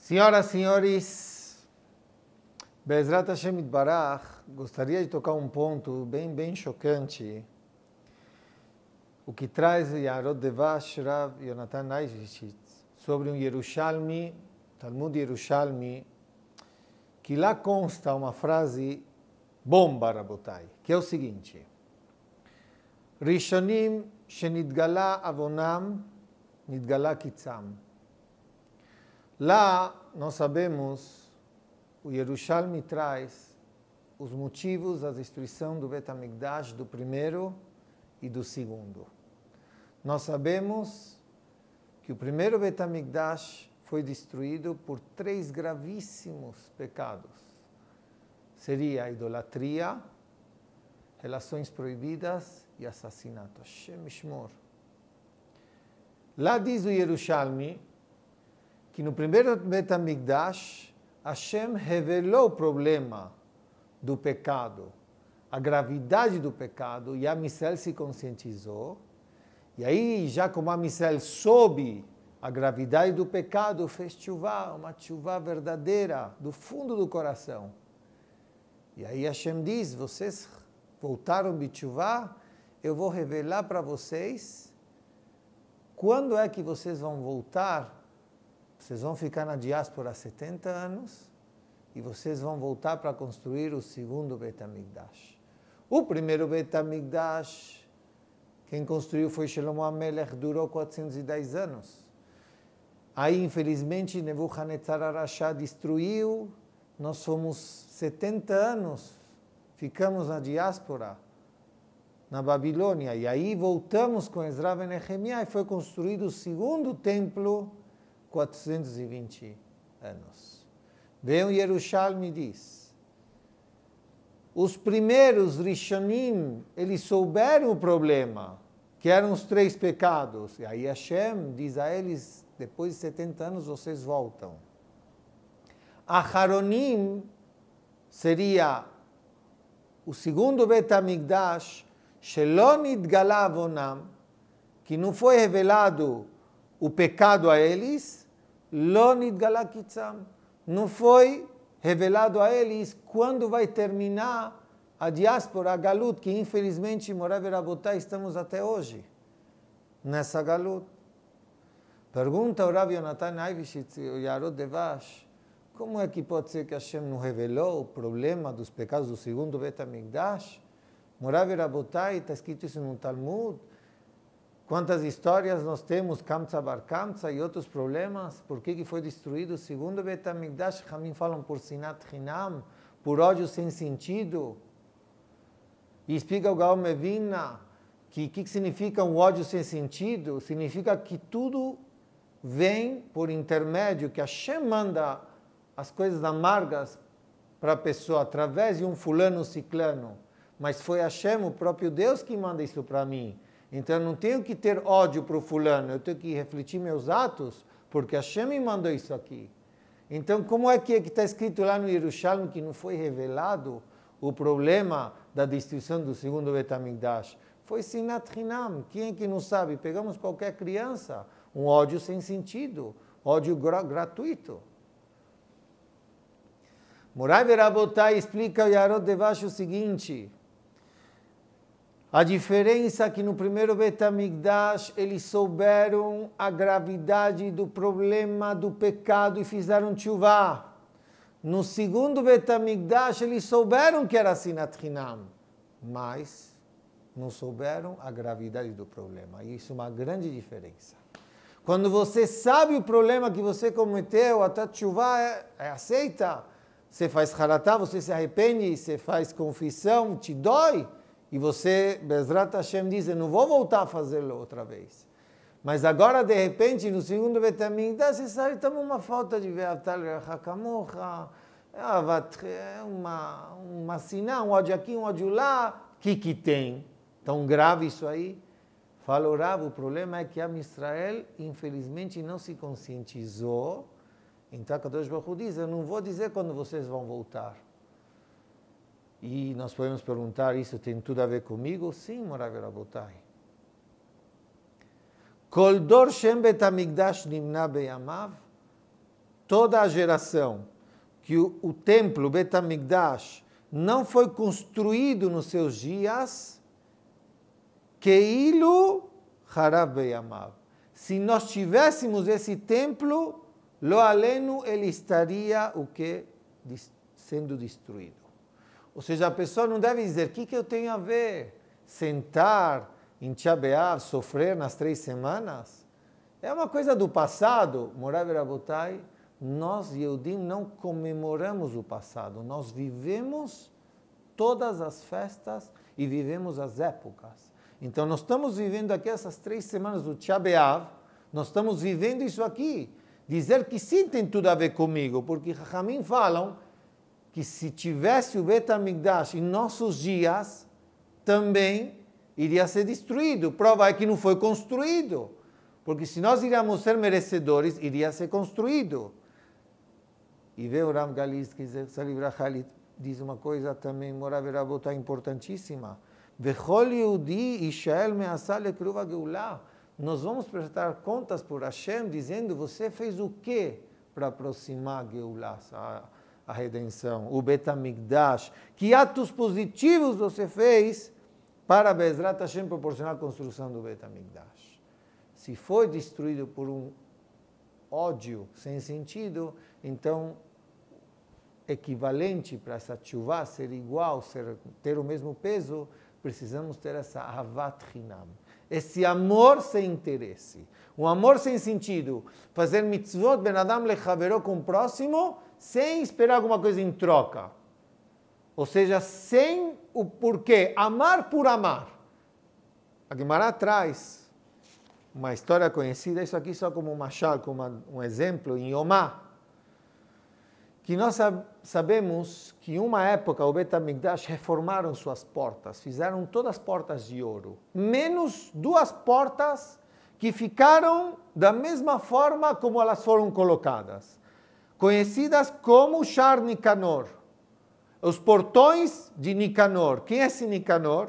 Senhoras, senhores, Bezrat Hashem Barach, gostaria de tocar um ponto bem, bem chocante. O que traz Yarod Devash Rav Yonatan Naishit sobre um Yerushalmi, Talmud Yerushalmi, que lá consta uma frase bomba, Rabotai, que é o seguinte. Rishonim shenitgala avonam, nitgala kitzam. Lá nós sabemos, o Yerushalmi traz os motivos da destruição do Betamigdash do primeiro e do segundo. Nós sabemos que o primeiro Betamigdash foi destruído por três gravíssimos pecados. Seria a idolatria, relações proibidas e assassinato. Lá diz o Yerushalmi, que no primeiro Betamigdash, Hashem revelou o problema do pecado, a gravidade do pecado, e a se conscientizou. E aí, já como a soube a gravidade do pecado, fez chuva, uma chuva verdadeira, do fundo do coração. E aí Hashem diz: vocês voltaram de chuva, eu vou revelar para vocês quando é que vocês vão voltar vocês vão ficar na diáspora 70 anos e vocês vão voltar para construir o segundo Betamigdash. O primeiro Betamigdash, quem construiu foi Shlomo Amelech, durou 410 anos. Aí, infelizmente, Nebuchadnezzar Arashá destruiu, nós fomos 70 anos, ficamos na diáspora, na Babilônia, e aí voltamos com Ezra e Nehemiah e foi construído o segundo templo 420 anos. Bem, Yerushalmi diz, os primeiros Rishonim, eles souberam o problema, que eram os três pecados. E aí Hashem diz a eles, depois de 70 anos vocês voltam. Haronim seria o segundo Betamigdash, Shelonit Galavonam, que não foi revelado o pecado a eles, Lonit Galakitzam. Não foi revelado a eles quando vai terminar a diáspora, a Galut, que infelizmente Morav rabotai estamos até hoje nessa Galut. Pergunta o Rav Yonatan Aivishitz e o Yarod Devash, como é que pode ser que Hashem não revelou o problema dos pecados do segundo Betamigdash? Morav Rabotai, está escrito isso no Talmud, Quantas histórias nós temos, Kamsa Bar Kamsa e outros problemas? Por que, que foi destruído o segundo Betamigdash? Ramin falam por Sinat Hinam, por ódio sem sentido. E explica o Gaon Mevina que o que, significa um ódio sem sentido? Significa que tudo vem por intermédio, que Hashem manda as coisas amargas para a pessoa através de um fulano ciclano. Mas foi Hashem, o próprio Deus, que manda isso para mim. Então eu não tenho que ter ódio para o fulano, eu tenho que refletir meus atos, porque a me mandou isso aqui. Então, como é que é está escrito lá no Yerushalmi que não foi revelado o problema da destruição do segundo Betamigdash? Foi Sinat Hinam. Quem é que não sabe? Pegamos qualquer criança. Um ódio sem sentido, ódio gratuito. Morai Verabotai explica o Yarod Devash o seguinte: a diferença é que no primeiro Betamigdash eles souberam a gravidade do problema do pecado e fizeram chuva. No segundo Betamigdash eles souberam que era Sinat Hinam, mas não souberam a gravidade do problema. E isso é uma grande diferença. Quando você sabe o problema que você cometeu, até chuva é, é aceita. Você faz haratá, você se arrepende, você faz confissão, te dói e você, Bezrat Hashem, diz, eu não vou voltar a fazê-lo outra vez. Mas agora, de repente, no segundo Betamin, dá, você sabe, estamos uma falta de Veatal Rachakamorra, é é uma, uma sina, um ódio aqui, um ódio lá. O que, que tem? Tão grave isso aí? Falou Rav, o problema é que a Israel, infelizmente, não se conscientizou. Então, Kadosh Baruch diz, eu não vou dizer quando vocês vão voltar. E nós podemos perguntar: isso tem tudo a ver comigo? Sim, Morav botai Koldor Shem Betamigdash Nimna Beyamav. Toda a geração que o, o templo Betamigdash não foi construído nos seus dias, Keilu Harab Beyamav. Se nós tivéssemos esse templo, Lo ele estaria o que? Sendo destruído. Ou seja, a pessoa não deve dizer o que, que eu tenho a ver. Sentar, em tchabeav sofrer nas três semanas. É uma coisa do passado. Morabe Rabotai, nós, Yehudim, não comemoramos o passado. Nós vivemos todas as festas e vivemos as épocas. Então, nós estamos vivendo aqui essas três semanas do Tchabeav, nós estamos vivendo isso aqui. Dizer que sim tem tudo a ver comigo, porque Rahamim falam que se tivesse o Betamigdash em nossos dias, também iria ser destruído. Prova é que não foi construído. Porque se nós iríamos ser merecedores, iria ser construído. E vê o Ram Galiz, que diz uma coisa também, Moraverabotá, é importantíssima. Vechol Yehudi, Geulah. Nós vamos prestar contas por Hashem, dizendo, você fez o quê para aproximar Geulah? a redenção, o Betamigdash. Que atos positivos você fez para Bezrat Hashem proporcionar a construção do Betamigdash? Se foi destruído por um ódio sem sentido, então equivalente para essa chuva ser igual, ser, ter o mesmo peso, precisamos ter essa avatrinam. hinam, esse amor sem interesse. Um amor sem sentido. Fazer mitzvot, ben adam lechaveró com o próximo, sem esperar alguma coisa em troca. Ou seja, sem o porquê. Amar por amar. A Guimara traz uma história conhecida, isso aqui só como um machal, como um exemplo, em Yomá que nós sabemos que em uma época o Betamigdash reformaram suas portas, fizeram todas portas de ouro, menos duas portas que ficaram da mesma forma como elas foram colocadas, conhecidas como Char Nicanor, os portões de Nicanor. Quem é esse Nicanor?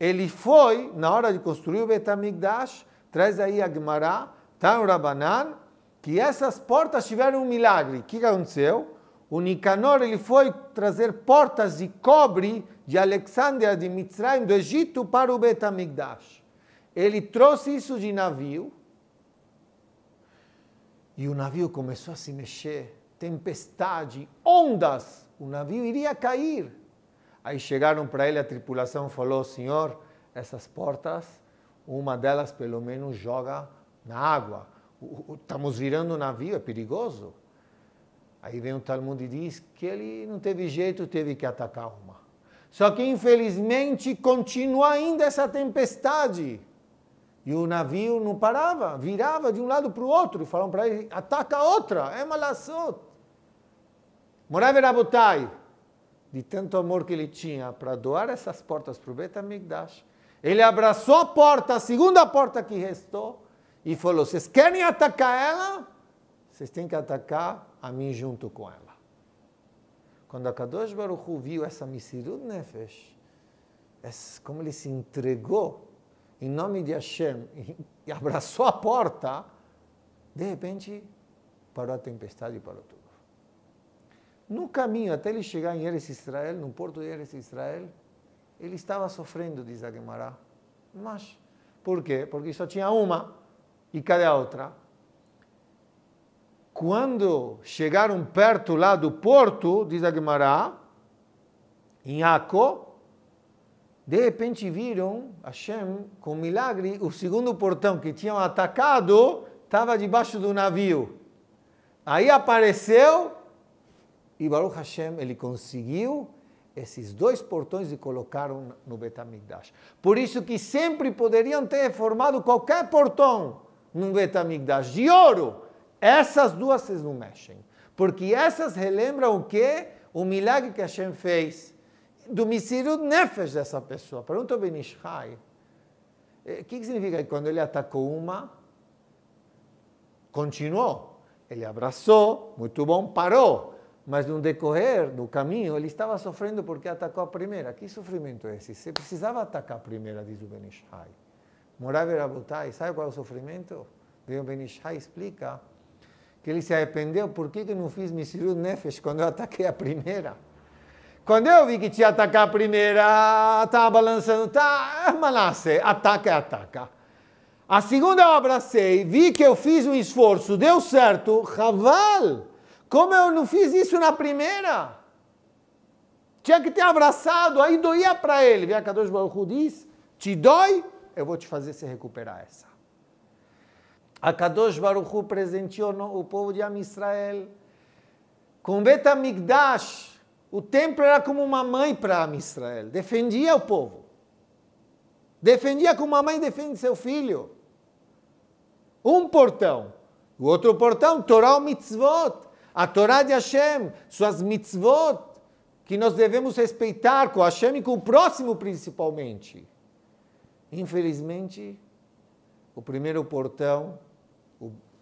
Ele foi, na hora de construir o Betamigdash, traz aí a Gemara, Tan Rabanan, que essas portas tiveram um milagre. O que aconteceu? o Nicanor ele foi trazer portas de cobre de Alexandria de Mitzrayim, do Egito, para o Betamigdash. Ele trouxe isso de navio e o navio começou a se mexer, tempestade, ondas, o navio iria cair. Aí chegaram para ele, a tripulação falou, senhor, essas portas, uma delas pelo menos joga na água. Estamos virando o navio, é perigoso. Aí vem o Talmud e diz que ele não teve jeito, teve que atacar uma. Só que infelizmente continua ainda essa tempestade. E o navio não parava, virava de um lado para o outro. falam para ele, ataca a outra, é malassot. Morava Rabotai, de tanto amor que ele tinha para doar essas portas para o Betamigdash, ele abraçou a porta, a segunda porta que restou, e falou, vocês querem atacar ela? Vocês têm que atacar a mim junto com ela. Quando a Kadosh Baruch Hu viu essa Misirut Nefesh, como ele se entregou em nome de Hashem e abraçou a porta, de repente parou a tempestade e parou tudo. No caminho, até ele chegar em Eretz Israel, no porto de Eretz Israel, ele estava sofrendo, diz a Gemara. Mas, por quê? Porque só tinha uma e cada outra quando chegaram perto lá do porto, diz a em Aco, de repente viram Hashem, com milagre, o segundo portão que tinham atacado estava debaixo do navio. Aí apareceu e Baruch Hashem, ele conseguiu esses dois portões e colocaram no Betamigdash. Por isso que sempre poderiam ter formado qualquer portão no Betamigdash de ouro, essas duas vocês não mexem. Porque essas relembram o quê? O milagre que Hashem fez do Misirut Nefesh dessa pessoa. Pergunta o Benishai. O eh, que, que significa que quando ele atacou uma, continuou? Ele abraçou, muito bom, parou. Mas no decorrer do caminho, ele estava sofrendo porque atacou a primeira. Que sofrimento é esse? Você precisava atacar a primeira, diz o Benishai. Morava era Butai. sabe qual é o sofrimento? o Benishai explica que ele se arrependeu, por que, que não fiz Misirut Nefesh quando eu ataquei a primeira? Quando eu vi que tinha atacar a primeira, estava balançando, tá, é Manasseh, ataca, é ataca. A segunda eu abracei, vi que eu fiz um esforço, deu certo, Raval, como eu não fiz isso na primeira? Tinha que ter abraçado, aí doía para ele. Vem a Kadosh Baruch diz, te dói, eu vou te fazer se recuperar essa. A Kadosh Baruch Hu presenteou o povo de Am Israel com Bet O templo era como uma mãe para Am Israel, defendia o povo. Defendia como uma mãe defende seu filho. Um portão, o outro portão, Torá ou Mitzvot, a Torá de Hashem, suas mitzvot, que nós devemos respeitar com Hashem e com o próximo principalmente. Infelizmente, o primeiro portão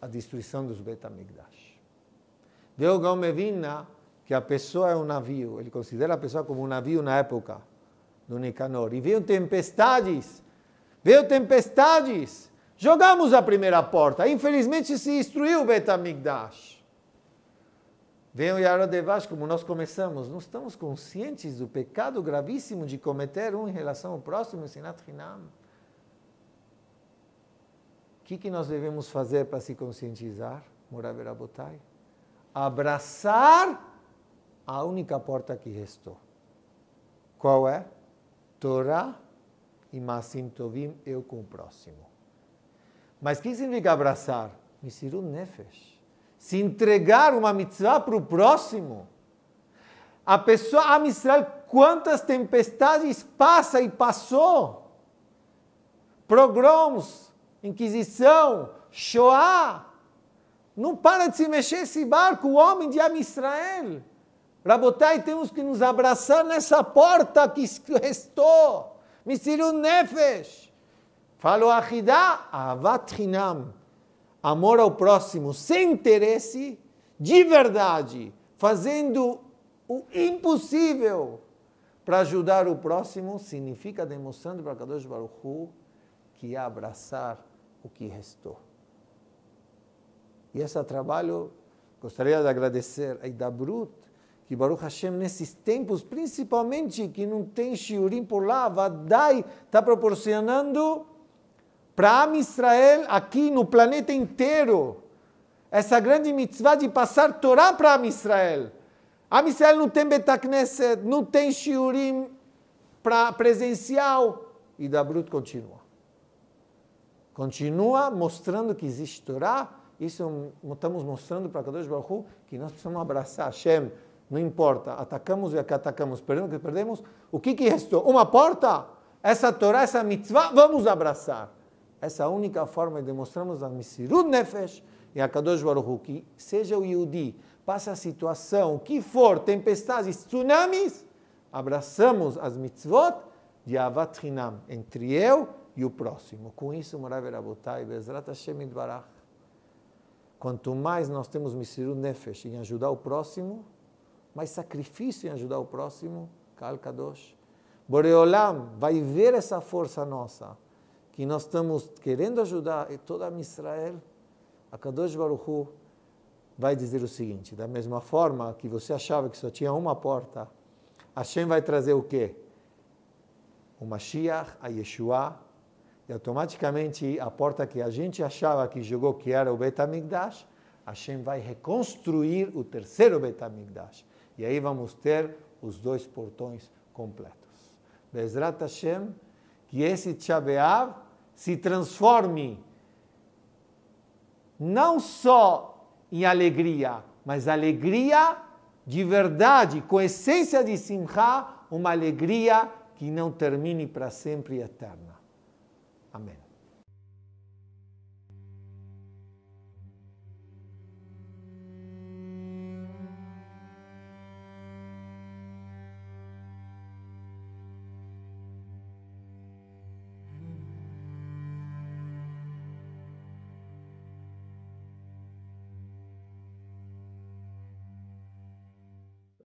a destruição dos Betamigdash. Deu Gomevina que a pessoa é um navio, ele considera a pessoa como um navio na época do Nicanor. E veio tempestades, veio tempestades. Jogamos a primeira porta, infelizmente se destruiu o Betamigdash. Veio o Yarodevash, como nós começamos, não estamos conscientes do pecado gravíssimo de cometer um em relação ao próximo, Sinat Hinam que, que nós devemos fazer para se conscientizar? Muraberabotai. Abraçar a única porta que restou. Qual é? Torá e Masim Tovim, eu com o próximo. Mas o que significa abraçar? Misiru Nefesh. Se entregar uma mitzvah para o próximo. A pessoa, a Israel, quantas tempestades passa e passou. Progroms, Inquisição, Shoah. Não para de se mexer esse barco, o homem de Amisrael. Israel. Rabotai, temos que nos abraçar nessa porta que restou, Misirun Nefesh. Falou Ahidá, Avat Hinam. Amor ao próximo, sem interesse, de verdade, fazendo o impossível para ajudar o próximo, significa demonstrando para Kadosh Baruch que abraçar o que restou. E esse trabalho, gostaria de agradecer a Idabrut, que Baruch Hashem, nesses tempos, principalmente que não tem shiurim por lá, Vadai está proporcionando para Am Israel, aqui no planeta inteiro, essa grande mitzvah de passar Torá para Am Israel. Am Israel não tem Betacneset, não tem shiurim para presencial. E continua continua mostrando que existe Torá, isso estamos mostrando para Kadosh Baruch Hu, que nós precisamos abraçar Hashem, não importa, atacamos e atacamos, perdemos o que perdemos, o que, que restou? Uma porta? Essa Torá, essa mitzvah, vamos abraçar. Essa é a única forma de demonstrarmos a Misirud Nefesh e a Kadosh Baruch Hu, que seja o Yehudi, passa a situação, o que for, tempestades, tsunamis, abraçamos as mitzvot de avatrinam entre eu e o próximo. Com isso, Morav Rabotai, Bezrat Hashem Idbarach. Quanto mais nós temos Misiru Nefesh em ajudar o próximo, mais sacrifício em ajudar o próximo, Kal Kadosh. Boreolam vai ver essa força nossa, que nós estamos querendo ajudar e toda a Israel. A Kadosh Baruch Hu vai dizer o seguinte, da mesma forma que você achava que só tinha uma porta, Hashem vai trazer o quê? o Mashiach, a Yeshua, e automaticamente a porta que a gente achava que jogou, que era o Betamigdash, Hashem vai reconstruir o terceiro Betamigdash. E aí vamos ter os dois portões completos. Bezrat Hashem, que esse Tchabeav se transforme não só em alegria, mas alegria de verdade, com essência de Simcha, uma alegria que não termine para sempre e eterna. Amém.